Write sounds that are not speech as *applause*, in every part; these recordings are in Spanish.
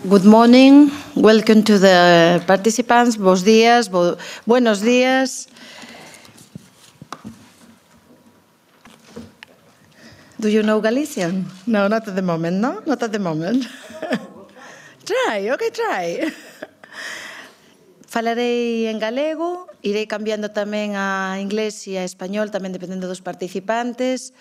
Good morning. Welcome to the participants. Bos días, bo, buenos días. Do you know Galician? No, not at the moment, no? Not at the moment. *laughs* try, okay, try. Falarei en galego, irei cambiando tamén a inglés e a español, tamén dependendo dos participantes.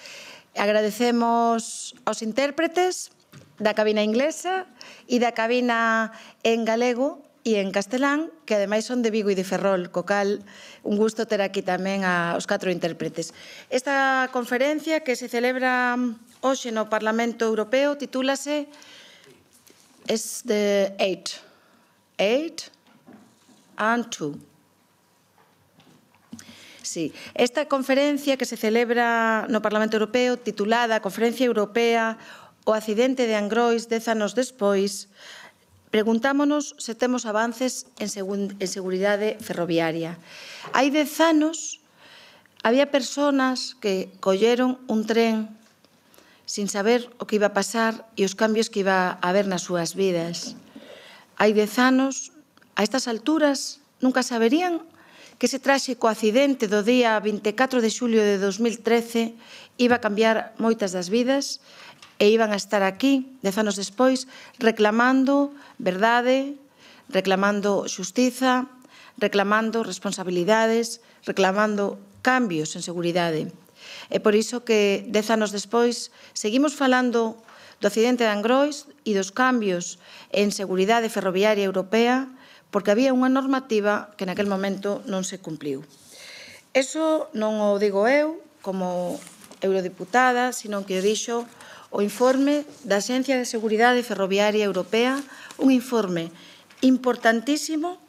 Agradecemos aos intérpretes da cabina inglesa e da cabina en galego e en castelán, que ademais son de Vigo e de Ferrol, co cal un gusto ter aquí tamén a, os catro intérpretes. Esta conferencia que se celebra hoxe no Parlamento Europeo titúlase Es de Eight. Eight and Two. Sí. Esta conferencia que se celebra no Parlamento Europeo titulada Conferencia Europea O accidente de Angrois, dez anos despois, preguntámonos se temos avances en, en seguridade ferroviaria. Hai dez anos había persoas que colleron un tren sin saber o que iba a pasar e os cambios que iba a haber nas súas vidas. Hai dez anos, a estas alturas, nunca saberían que ese tráxico accidente do día 24 de xulio de 2013 iba a cambiar moitas das vidas e iban a estar aquí, dez anos despois, reclamando verdade, reclamando xustiza, reclamando responsabilidades, reclamando cambios en seguridade. E por iso que dez anos despois seguimos falando do accidente de Angrois e dos cambios en seguridade ferroviaria europea porque había unha normativa que naquel momento non se cumpliu. Eso non o digo eu como eurodiputada, sino que o dixo o informe da Xencia de Seguridade Ferroviaria Europea, un informe importantísimo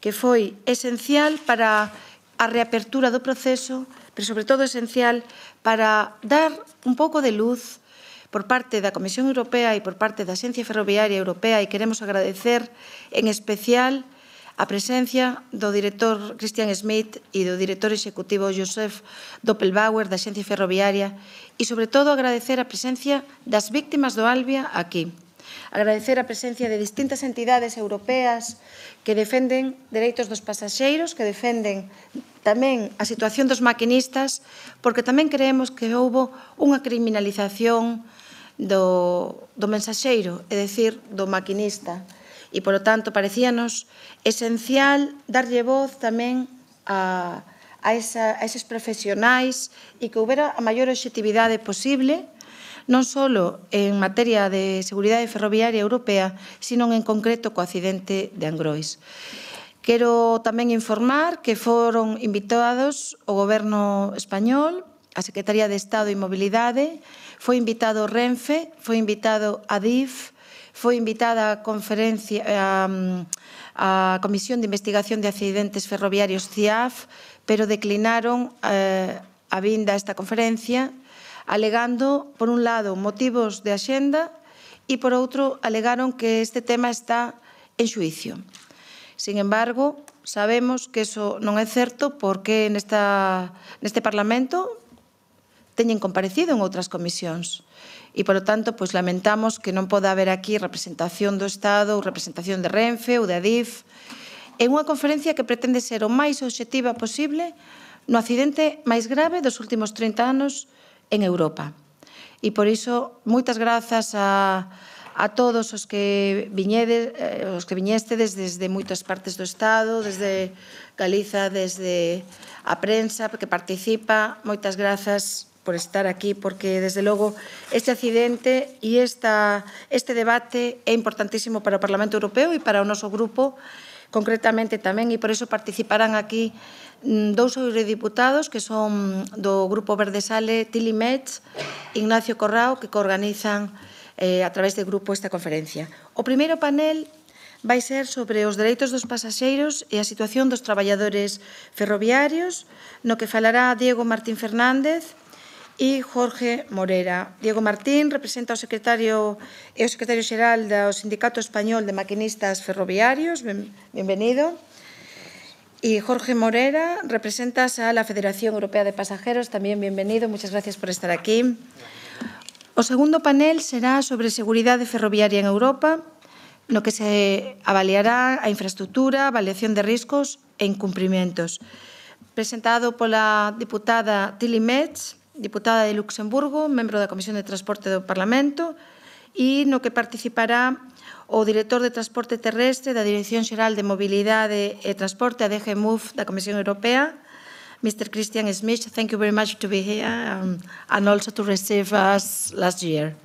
que foi esencial para a reapertura do proceso, pero sobre todo esencial para dar un pouco de luz por parte da Comisión Europea e por parte da Xencia Ferroviaria Europea e queremos agradecer en especial a a presencia do director Christian Smith e do director executivo Josef Doppelbauer da Xencia Ferroviaria e, sobre todo, agradecer a presencia das víctimas do Albia aquí. Agradecer a presencia de distintas entidades europeas que defenden dereitos dos pasaxeiros, que defenden tamén a situación dos maquinistas, porque tamén creemos que houbo unha criminalización do, do mensaxeiro, é dicir, do maquinista, e, polo tanto, parecíanos esencial darlle voz tamén a, a, esa, a eses profesionais e que houbera a maior objetividade posible non só en materia de seguridade ferroviaria europea, sino en concreto co accidente de Angrois. Quero tamén informar que foron invitados o Goberno español, a Secretaría de Estado e Mobilidade, foi invitado Renfe, foi invitado a DIF, foi invitada a conferencia a, a Comisión de Investigación de Accidentes Ferroviarios CIAF, pero declinaron eh, a vinda a esta conferencia alegando, por un lado, motivos de axenda e, por outro, alegaron que este tema está en xuicio. Sin embargo, sabemos que eso non é certo porque nesta, neste Parlamento teñen comparecido en outras comisións e, polo tanto, pois lamentamos que non poda haber aquí representación do Estado ou representación de Renfe ou da Adif É unha conferencia que pretende ser o máis obxectiva posible no accidente máis grave dos últimos 30 anos en Europa. E por iso, moitas grazas a, a todos os que viñedes, eh, os que viñestedes desde moitas partes do Estado, desde Galiza, desde a prensa que participa. Moitas grazas por estar aquí, porque, desde logo, este accidente e esta, este debate é importantísimo para o Parlamento Europeo e para o noso grupo, concretamente tamén, e por iso participarán aquí mm, dous eurodiputados que son do Grupo Verde Sale, Tilly Metz, Ignacio Corrao, que coorganizan eh, a través de grupo esta conferencia. O primeiro panel vai ser sobre os dereitos dos pasaxeiros e a situación dos traballadores ferroviarios, no que falará Diego Martín Fernández, Y Jorge Morera. Diego Martín representa al secretario general del secretario general del Sindicato Español de Maquinistas Ferroviarios. bienvenido. Y Jorge Morera, representas a la Federación Europea de Pasajeros. También bienvenido. Muchas gracias por estar aquí. El segundo panel será sobre seguridad ferroviaria en Europa, lo que se avaliará a infraestructura, avaliación de riesgos e incumplimientos. Presentado por la diputada Tilly Metz, diputada de Luxemburgo, membro da Comisión de Transporte do Parlamento, e no que participará o director de Transporte Terrestre da Dirección Xeral de Mobilidade e Transporte, a DG MUF da Comisión Europea, Mr. Christian Smith, thank you very much to be here um, and also to receive us last year.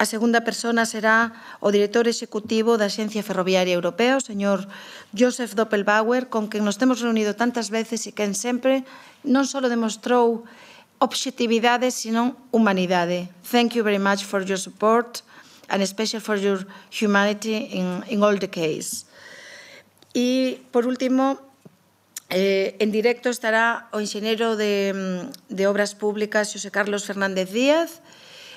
A segunda persona será o director executivo da Xencia Ferroviaria Europea, o señor Josef Doppelbauer, con quen nos temos reunido tantas veces e quen sempre non só demostrou objetividade, senón humanidade. Thank you very much for your support and especially for your humanity in, in all the case. E, por último, eh, en directo estará o enxenero de, de Obras Públicas Xosé Carlos Fernández Díaz,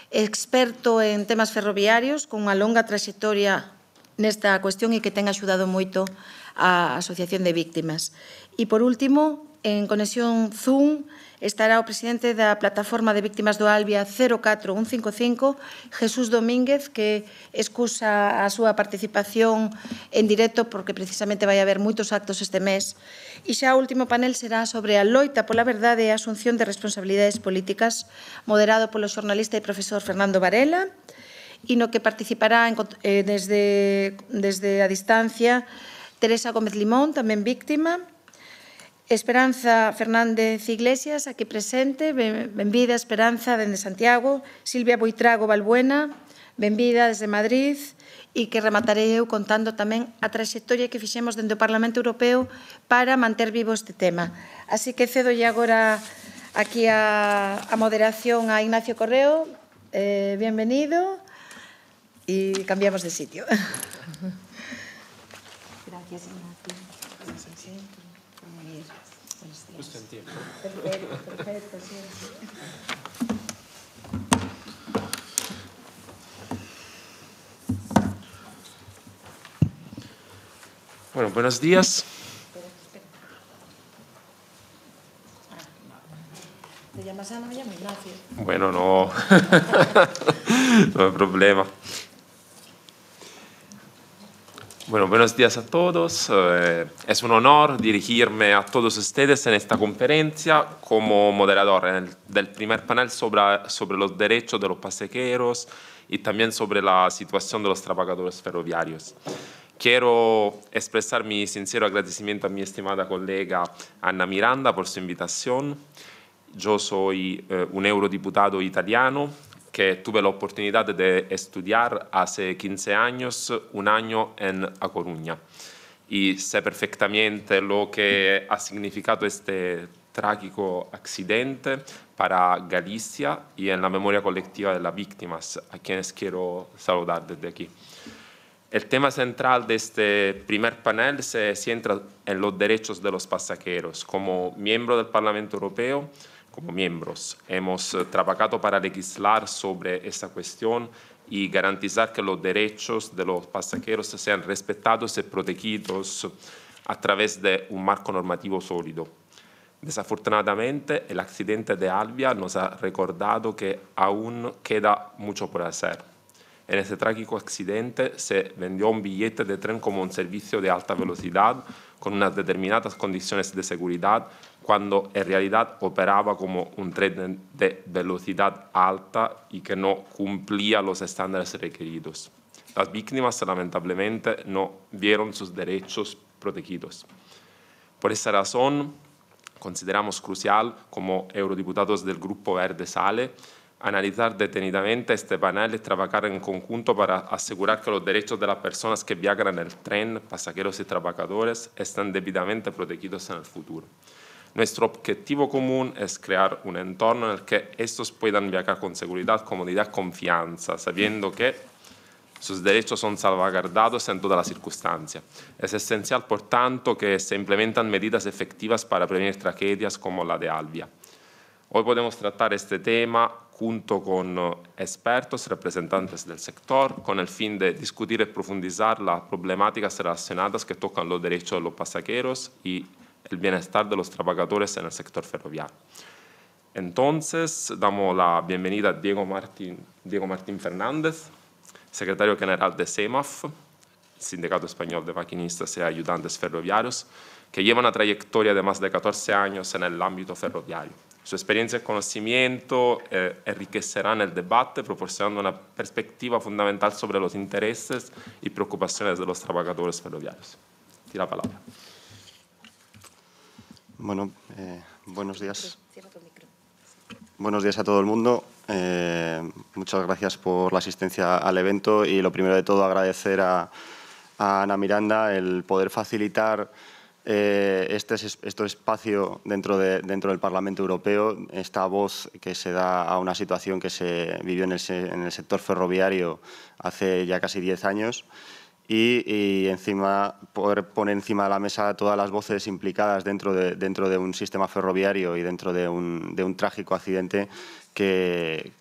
experto en temas ferroviarios, con unha longa trayectoria nesta cuestión e que ten axudado moito a Asociación de Víctimas. E, por último, En conexión Zoom estará o presidente da plataforma de víctimas do Albia 04155, Jesús Domínguez, que excusa a súa participación en directo porque precisamente vai haber moitos actos este mes. E xa o último panel será sobre a loita pola verdade e a asunción de responsabilidades políticas, moderado polo xornalista e profesor Fernando Varela, e no que participará en, eh, desde, desde a distancia Teresa Gómez Limón, tamén víctima, Esperanza Fernández Iglesias, aquí presente, benvida Esperanza dende Santiago, Silvia Boitrago Balbuena, benvida desde Madrid, e que rematarei eu contando tamén a traxectoria que fixemos dende o Parlamento Europeo para manter vivo este tema. Así que cedo agora aquí a, a moderación a Ignacio Correo. Eh, bienvenido e cambiamos de sitio. Gracias, Ignacio. Perfecto, perfecto, sí. Bueno, buenos días. ¿Te llamas Ana? Me llamo Ignacio. Bueno, no. *laughs* no hay problema buenos días a todos. Eh, es un honor dirigirme a todos ustedes en esta conferencia como moderador del primer panel sobre, los derechos de los pasequeros y también sobre la situación de los trabajadores ferroviarios. Quiero expresar mi sincero agradecimiento a mi estimada colega Anna Miranda por su invitación. Yo soy eh, un eurodiputado italiano que tuve la oportunidad de estudiar hace 15 años, un año en A Coruña. Y sé perfectamente lo que ha significado este trágico accidente para Galicia y en la memoria colectiva de las víctimas, a quienes quiero saludar desde aquí. El tema central de este primer panel se centra en los derechos de los pasajeros. Como miembro del Parlamento Europeo, como miembros. Hemos eh, trabajado para legislar sobre esta cuestión y garantizar que los derechos de los pasajeros sean respetados y protegidos a través de un marco normativo sólido. Desafortunadamente, el accidente de Albia nos ha recordado que aún queda mucho por hacer. En ese trágico accidente se vendió un billete de tren como un servicio de alta velocidad, con unas determinadas condiciones de seguridad cuando en realidad operaba como un tren de velocidad alta y que no cumplía los estándares requeridos. Las víctimas lamentablemente no vieron sus derechos protegidos. Por esa razón, consideramos crucial como eurodiputados del Grupo Verde Sale analizar detenidamente este panel y trabajar en conjunto para asegurar que los derechos de las personas que viajan en el tren, pasajeros y trabajadores, estén debidamente protegidos en el futuro. Nuestro objetivo común es crear un entorno en el que estos puedan viajar con seguridad, comodidad, confianza, sabiendo que sus derechos son salvaguardados en todas las circunstancias. Es esencial, por tanto, que se implementan medidas efectivas para prevenir tragedias como la de Albia. Hoy podemos tratar este tema junto con eh, expertos, representantes del sector, con el fin de discutir y profundizar las problemáticas relacionadas que tocan los derechos de los pasajeros y el bienestar de los trabajadores en el sector ferroviario. Entonces, damos la bienvenida a Diego Martín, Diego Martín Fernández, secretario general de SEMAF, Sindicato Español de Maquinistas y Ayudantes Ferroviarios, que lleva una trayectoria de más de 14 años en el ámbito ferroviario su experiencia y conocimiento eh, enriquecerán el debate, proporcionando una perspectiva fundamental sobre los intereses y preocupaciones de los trabajadores ferroviarios. la palabra. Bueno, eh, buenos días. Buenos días a todo el mundo. Eh, muchas gracias por la asistencia al evento y lo primero de todo agradecer a Ana Miranda el poder facilitar eh, este, este, espacio dentro, dentro del Parlamento Europeo, esta voz que se da a una situación que se vivió en el, sector ferroviario hace ya casi 10 años, y, encima poder poner encima de la mesa todas las voces implicadas dentro de, dentro de un sistema ferroviario y dentro de un, trágico accidente que,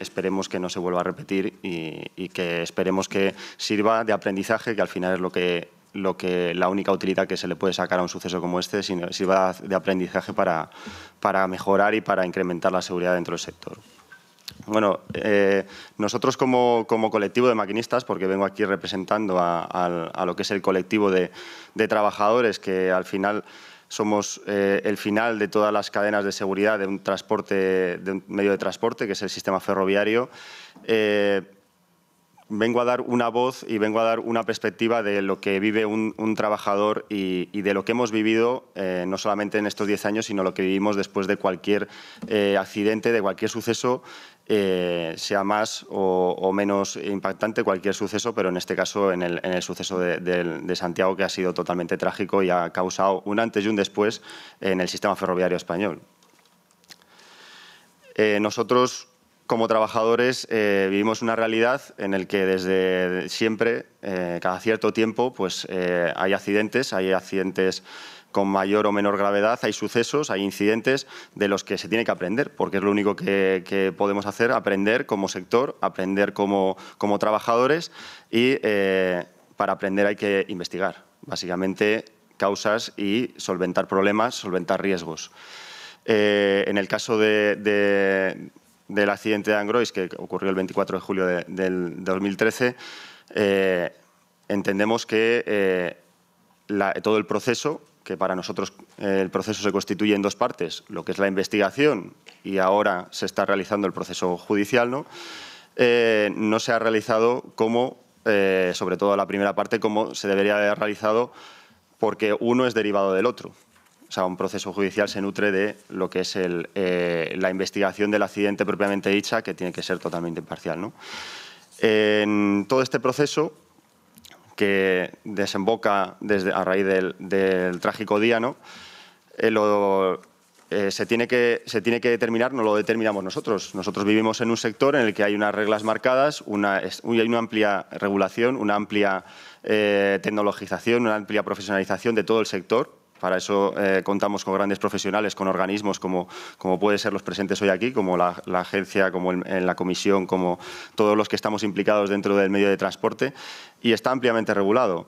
esperemos que no se vuelva a repetir y que esperemos que sirva de aprendizaje, que al final es lo que lo que, la única utilidad que se le puede sacar a un suceso como este sino, va de aprendizaje para, para mejorar y para incrementar la seguridad dentro del sector. Bueno, eh, nosotros como, colectivo de maquinistas, porque vengo aquí representando a, lo que es el colectivo de, trabajadores, que al final somos eh, el final de todas las cadenas de seguridad de un, transporte, de un medio de transporte, que es el sistema ferroviario, eh, vengo a dar una voz y vengo a dar una perspectiva de lo que vive un, trabajador y, de lo que hemos vivido, eh, no solamente en estos 10 años, sino lo que vivimos después de cualquier eh, accidente, de cualquier suceso, eh, sea más o, menos impactante cualquier suceso, pero en este caso en el, suceso de, de, Santiago, que ha sido totalmente trágico y ha causado un antes y un después en el sistema ferroviario español. nosotros como trabajadores eh, vivimos una realidad en la que desde siempre, eh, cada cierto tiempo, pues eh, hay accidentes, hay accidentes con mayor o menor gravedad, hay sucesos, hay incidentes de los que se tiene que aprender, porque es lo único que, podemos hacer, aprender como sector, aprender como, como trabajadores y para aprender hay que investigar, básicamente causas y solventar problemas, solventar riesgos. en el caso de del accidente de Angrois, que ocurrió el 24 de julio del 2013, eh, entendemos que eh, todo el proceso, que para nosotros eh, el proceso se constituye en dos partes, lo que es la investigación y ahora se está realizando el proceso judicial, ¿no? no se ha realizado como, sobre todo la primera parte, como se debería haber realizado porque uno es derivado del otro o sea, un proceso judicial se nutre de lo que es eh, la investigación del accidente propiamente dicha, que tiene que ser totalmente imparcial. En todo este proceso, que desemboca desde, a raíz del, trágico día, ¿no? Eh, eh, se, tiene que, determinar, no lo determinamos nosotros. Nosotros vivimos en un sector en el que hay unas reglas marcadas, una, hay una amplia regulación, una amplia tecnologización, una amplia profesionalización de todo el sector para eso eh, contamos con grandes profesionales, con organismos como, como pueden ser los presentes hoy aquí, como la, agencia, como en la comisión, como todos los que estamos implicados dentro del medio de transporte y está ampliamente regulado.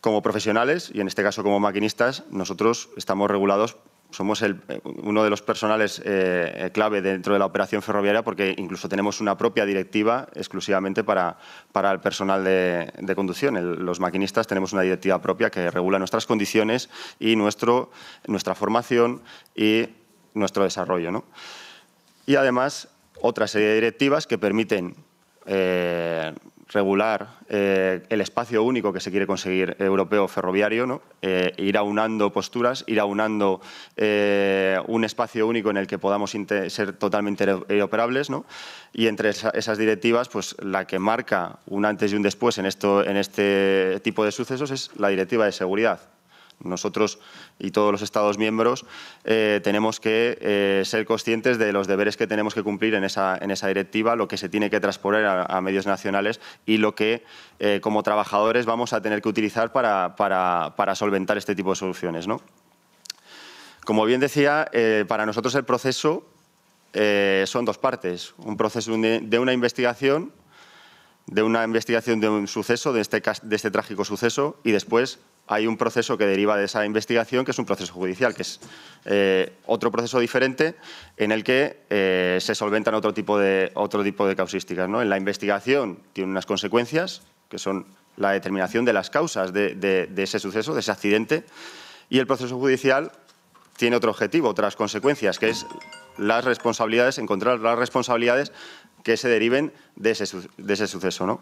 Como profesionales, y en este caso como maquinistas, nosotros estamos regulados somos eh, uno de los personales eh, eh, clave dentro de la operación ferroviaria porque incluso tenemos una propia directiva exclusivamente para, para el personal de, conducción. los maquinistas tenemos una directiva propia que regula nuestras condiciones y nuestro, nuestra formación y nuestro desarrollo. Y además, otra serie de directivas que permiten regular eh, el espacio único que se quiere conseguir europeo ferroviario, eh, ir aunando posturas, ir aunando eh, un espacio único en el que podamos ser totalmente operables. Y entre esas directivas, pues, la que marca un antes y un después en, esto en este tipo de sucesos es la directiva de seguridad. Nosotros y todos los Estados miembros eh, tenemos que eh, ser conscientes de los deberes que tenemos que cumplir en esa, directiva, lo que se tiene que transponer a, medios nacionales y lo que eh, como trabajadores vamos a tener que utilizar para, solventar este tipo de soluciones. Como bien decía, para nosotros el proceso son dos partes. Un proceso de una investigación de una investigación de un suceso, de este, de este trágico suceso, y después hay un proceso que deriva de esa investigación, que es un proceso judicial, que es eh, otro proceso diferente en el que eh, se solventan otro tipo de, otro tipo de causísticas. ¿no? En la investigación tiene unas consecuencias, que son la determinación de las causas de, ese suceso, de ese accidente, y el proceso judicial tiene otro objetivo, otras consecuencias, que es las responsabilidades, encontrar las responsabilidades que se deriven de ese, de ese suceso. ¿no?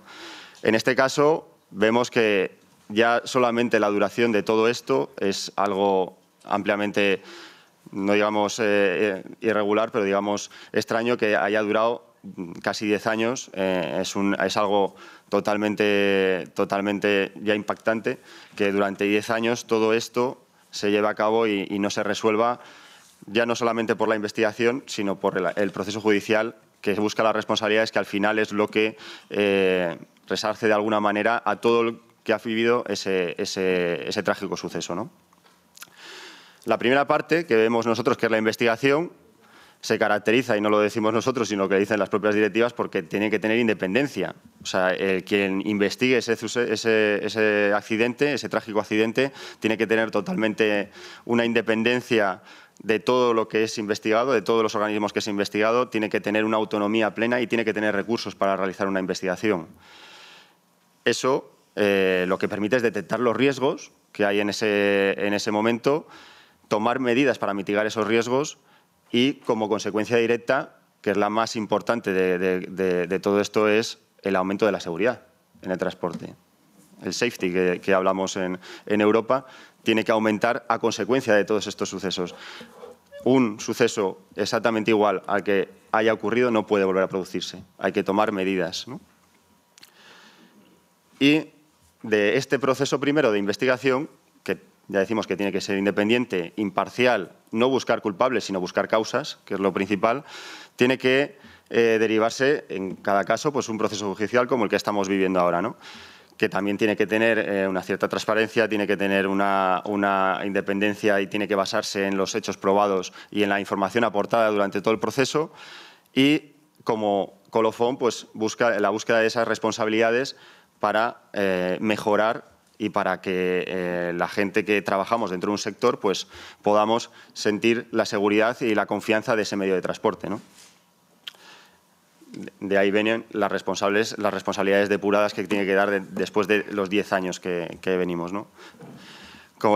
En este caso, vemos que ya solamente la duración de todo esto es algo ampliamente, no digamos eh, eh, irregular, pero digamos extraño que haya durado casi 10 años. Eh, es, un, es, algo totalmente, totalmente ya impactante que durante 10 años todo esto se lleve a cabo y, no se resuelva ya no solamente por la investigación, sino por el, proceso judicial que busca las responsabilidades que al final es lo que resarce de alguna manera a todo el que ha vivido ese, ese, trágico suceso. ¿no? La primera parte que vemos nosotros, que es la investigación, se caracteriza, y no lo decimos nosotros, sino que dicen las propias directivas, porque tiene que tener independencia. O sea, quien investigue ese, ese, ese, accidente, ese trágico accidente, tiene que tener totalmente una independencia de todo lo que es investigado, de todos los organismos que es investigado, tiene que tener una autonomía plena y tiene que tener recursos para realizar una investigación. Eso eh, lo que permite es detectar los riesgos que hay en ese, en ese momento, tomar medidas para mitigar esos riesgos y, como consecuencia directa, que es la más importante de, todo esto, es el aumento de la seguridad en el transporte. El safety que, hablamos en, Europa tiene que aumentar a consecuencia de todos estos sucesos. Un suceso exactamente igual al que haya ocurrido no puede volver a producirse. Hay que tomar medidas. Y de este proceso primero de investigación, que ya decimos que tiene que ser independiente, imparcial, no buscar culpables, sino buscar causas, que es lo principal, tiene que eh, derivarse en cada caso pues, un proceso judicial como el que estamos viviendo ahora. ¿no? que también tiene que tener eh, una cierta transparencia, tiene que tener una, una, independencia y tiene que basarse en los hechos probados y en la información aportada durante todo el proceso. Y como colofón, pues busca la búsqueda de esas responsabilidades para eh, mejorar y para que eh, la gente que trabajamos dentro de un sector pues, podamos sentir la seguridad y la confianza de ese medio de transporte. De ahí vienen las, responsables, las responsabilidades depuradas que tiene que dar después de los 10 años que, venimos.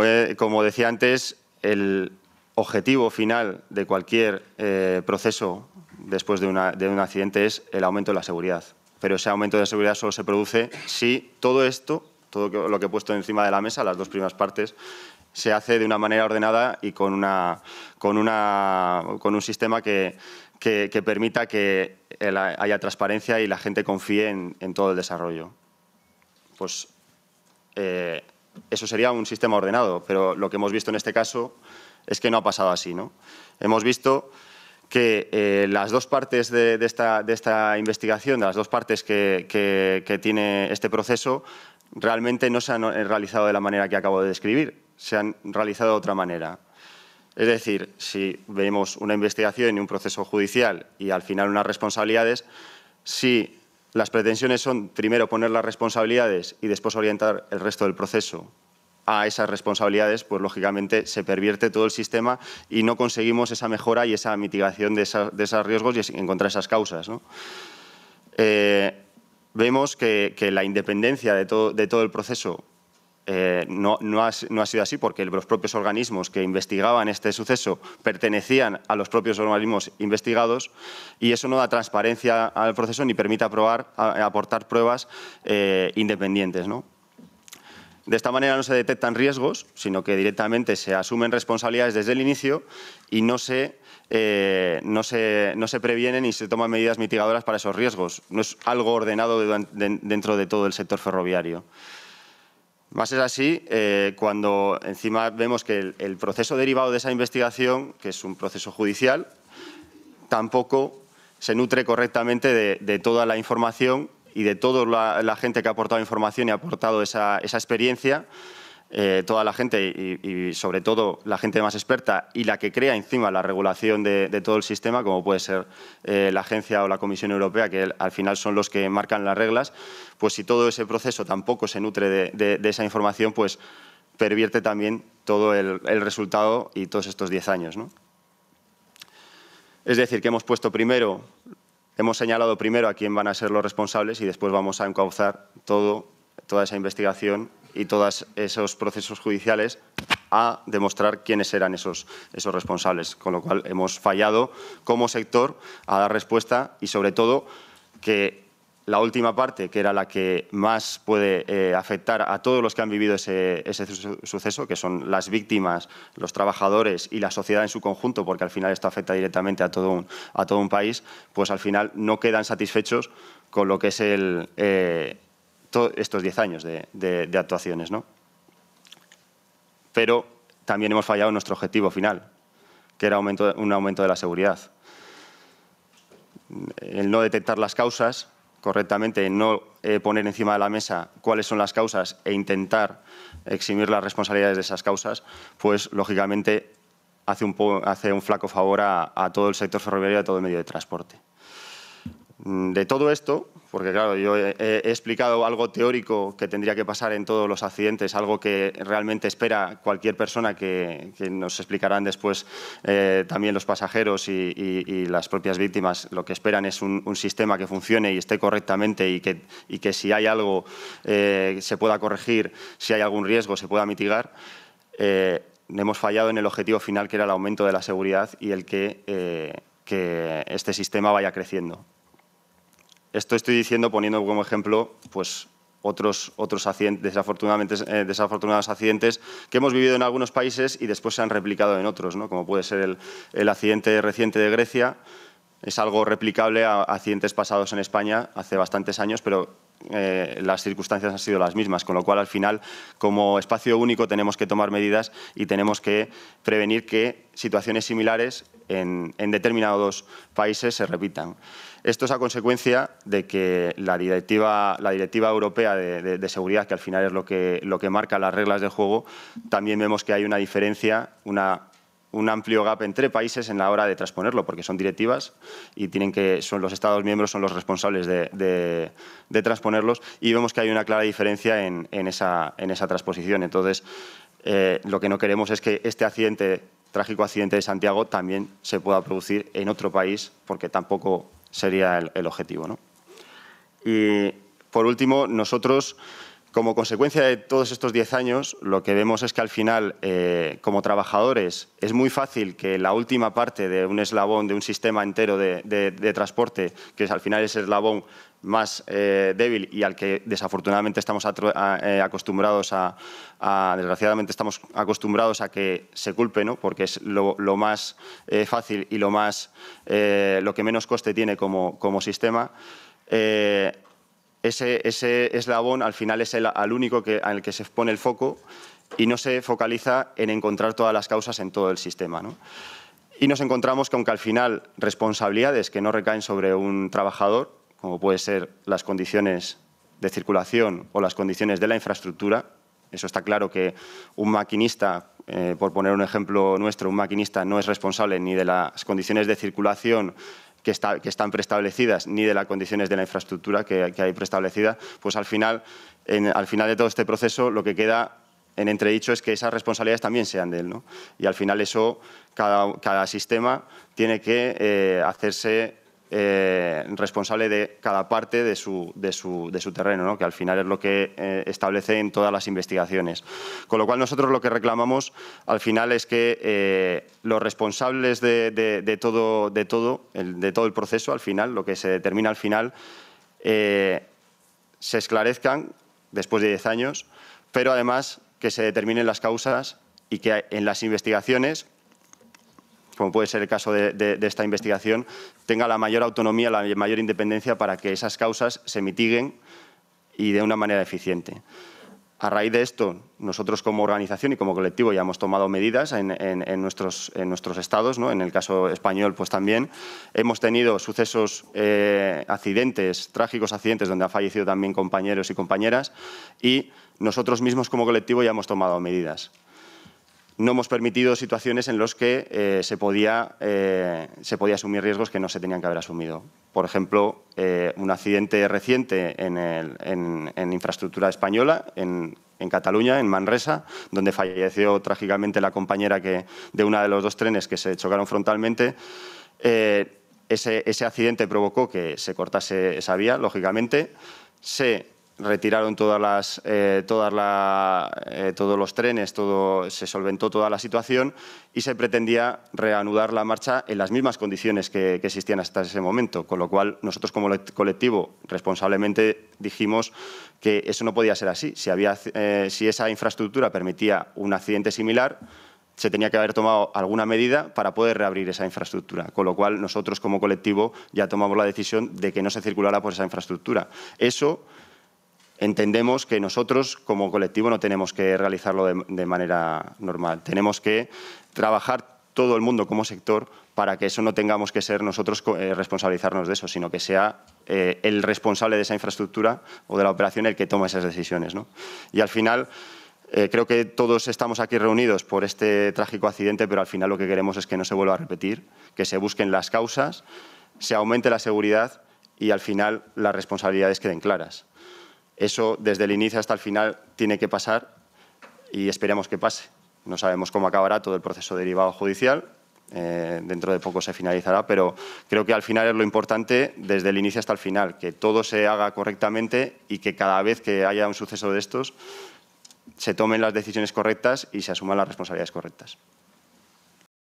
Eh, como, decía antes, el objetivo final de cualquier proceso después de un accidente es el aumento de la seguridad pero ese aumento de seguridad solo se produce si todo esto, todo lo que he puesto encima de la mesa, las dos primeras partes, se hace de una manera ordenada y con, un sistema que, permita que haya transparencia y la gente confíe en, todo el desarrollo. Pues eh, eso sería un sistema ordenado, pero lo que hemos visto en este caso es que no ha pasado así. ¿no? Hemos visto que eh, las dos partes de, esta, investigación, de las dos partes que, que tiene este proceso, realmente no se han realizado de la manera que acabo de describir, se han realizado de otra manera. Es decir, si vemos una investigación y un proceso judicial y al final unas responsabilidades, si las pretensiones son primero poner las responsabilidades y después orientar el resto del proceso a esas responsabilidades, pues lógicamente se pervierte todo el sistema y no conseguimos esa mejora y esa mitigación de, esos riesgos y encontrar esas causas. Eh, vemos que, la independencia de, todo el proceso eh, no, ha, sido así porque los propios organismos que investigaban este suceso pertenecían a los propios organismos investigados y eso no da transparencia al proceso ni permite aportar pruebas eh, independientes. ¿no? De esta manera no se detectan riesgos, sino que directamente se asumen responsabilidades desde el inicio y no se, eh, no no se previenen y se toman medidas mitigadoras para esos riesgos. No es algo ordenado dentro de todo el sector ferroviario. Más es así eh, cuando encima vemos que el, proceso derivado de esa investigación, que es un proceso judicial, tampoco se nutre correctamente de, toda la información y de toda la, gente que ha aportado información y ha aportado esa, experiencia, eh, toda la gente y, sobre todo la gente más experta y la que crea encima la regulación de, todo el sistema, como puede ser eh, la agencia o la Comisión Europea, que al final son los que marcan las reglas, pues si todo ese proceso tampoco se nutre de, esa información, pues pervierte también todo el, resultado y todos estos 10 años. Es decir, que hemos puesto primero Hemos señalado primero a quién van a ser los responsables y después vamos a encauzar toda esa investigación y todos esos procesos judiciales a demostrar quiénes eran esos, esos responsables. Con lo cual hemos fallado como sector a dar respuesta y sobre todo que la última parte, que era la que más puede eh, afectar a todos los que han vivido ese, suceso, que son las víctimas, los trabajadores y la sociedad en su conjunto, porque al final esto afecta directamente a todo un, país, pues al final no quedan satisfechos con lo que es el, eh, estos 10 años de, actuaciones. Pero también hemos fallado en nuestro objetivo final, que era un aumento de la seguridad. El no detectar las causas correctamente, no eh, poner encima de la mesa cuáles son las causas e intentar eximir las responsabilidades de esas causas, pues lógicamente hace un, flaco favor a todo el sector ferroviario y a todo el medio de transporte. Mm, de todo esto, porque claro, yo he, explicado algo teórico que tendría que pasar en todos los accidentes, algo que realmente espera cualquier persona que, nos explicarán después eh, también los pasajeros y, las propias víctimas. Lo que esperan es un, sistema que funcione y esté correctamente y que, si hay algo eh, se pueda corregir, si hay algún riesgo se pueda mitigar. Eh, hemos fallado en el objetivo final que era el aumento de la seguridad y el que este sistema vaya creciendo. Esto estoy diciendo poniendo como ejemplo pues, otros, otros desafortunadamente, eh, desafortunados accidentes que hemos vivido en algunos países y después se han replicado en otros, ¿no? como puede ser el, accidente reciente de Grecia. Es algo replicable a accidentes pasados en España hace bastantes años, pero eh, las circunstancias han sido las mismas, con lo cual al final como espacio único tenemos que tomar medidas y tenemos que prevenir que situaciones similares en determinados países se repitan. Esto es a consecuencia de que la directiva, la directiva europea de, seguridad, que al final es lo que, lo que marca las reglas del juego, también vemos que hay una diferencia, una un amplio gap entre países en la hora de transponerlo, porque son directivas y tienen que, son los Estados miembros son los responsables de, transponerlos y vemos que hay una clara diferencia en, esa, en esa, transposición. Entonces, eh, lo que no queremos es que este accidente, trágico accidente de Santiago, también se pueda producir en otro país, porque tampoco sería el, objetivo. ¿no? Y por último, nosotros, como consecuencia de todos estos diez años, lo que vemos es que al final, eh, como trabajadores, es muy fácil que la última parte de un eslabón, de un sistema entero de, transporte, que al final es eslabón más eh, débil y al que desafortunadamente estamos eh, acostumbrados a, desgraciadamente estamos acostumbrados a que se culpe, ¿no? porque es lo, más eh, fácil y lo, más, lo que menos coste tiene como, como sistema. Ese, ese, eslabón al final es el único que, el que se pone el foco y no se focaliza en encontrar todas las causas en todo el sistema. ¿no? Y nos encontramos que aunque al final responsabilidades que no recaen sobre un trabajador, como puede ser las condiciones de circulación o las condiciones de la infraestructura. Eso está claro que un maquinista, eh, por poner un ejemplo nuestro, un maquinista no es responsable ni de las condiciones de circulación que, están preestablecidas ni de las condiciones de la infraestructura que, hay preestablecida, pues al final, al final de todo este proceso lo que queda en entredicho es que esas responsabilidades también sean de él. ¿no? Y al final eso, cada, sistema tiene que eh, hacerse eh, responsable de cada parte de su, terreno, que al final es lo que eh, establece en todas las investigaciones. Con lo cual nosotros lo que reclamamos al final es que eh, los responsables de, todo, de, todo el, de todo el proceso, al final, lo que se determina al final, se esclarezcan después de 10 años, pero además que se determinen las causas y que en las investigaciones como puede ser el caso de, esta investigación, tenga la mayor autonomía, la mayor independencia para que esas causas se mitiguen y de una manera eficiente. A raíz de esto, nosotros como organización y como colectivo ya hemos tomado medidas en, nuestros, estados, ¿no? en el caso español pues también. Hemos tenido sucesos, eh, accidentes, trágicos accidentes donde han fallecido también compañeros y compañeras y nosotros mismos como colectivo ya hemos tomado medidas no hemos permitido situaciones en las que eh, se, podía, eh, se podía asumir riesgos que no se tenían que haber asumido. Por ejemplo, eh, un accidente reciente en, infraestructura española, en, Cataluña, en Manresa, donde falleció trágicamente la compañera que, de uno de los dos trenes que se chocaron frontalmente. Ese, accidente provocó que se cortase esa vía, lógicamente. Se retiraron todas eh, eh, todos los trenes, todo, se solventó toda la situación y se pretendía reanudar la marcha en las mismas condiciones que, existían hasta ese momento. Con lo cual, nosotros como colectivo responsablemente dijimos que eso no podía ser así. Si, había, eh, si esa infraestructura permitía un accidente similar, se tenía que haber tomado alguna medida para poder reabrir esa infraestructura, con lo cual nosotros como colectivo ya tomamos la decisión de que no se circulara por esa infraestructura. Eso entendemos que nosotros como colectivo no tenemos que realizarlo de, manera normal. Tenemos que trabajar todo el mundo como sector para que eso no tengamos que ser nosotros eh, responsabilizarnos de eso, sino que sea eh, el responsable de esa infraestructura o de la operación el que toma esas decisiones. Y al final... Eh, creo que todos estamos aquí reunidos por este trágico accidente, pero al final lo que queremos es que no se vuelva a repetir, que se busquen las causas, se aumente la seguridad y al final las responsabilidades queden claras. Eso desde el inicio hasta el final tiene que pasar y esperemos que pase. No sabemos cómo acabará todo el proceso derivado judicial, eh, dentro de poco se finalizará, pero creo que al final es lo importante desde el inicio hasta el final, que todo se haga correctamente y que cada vez que haya un suceso de estos se tomen las decisiones correctas y se asuman las responsabilidades correctas.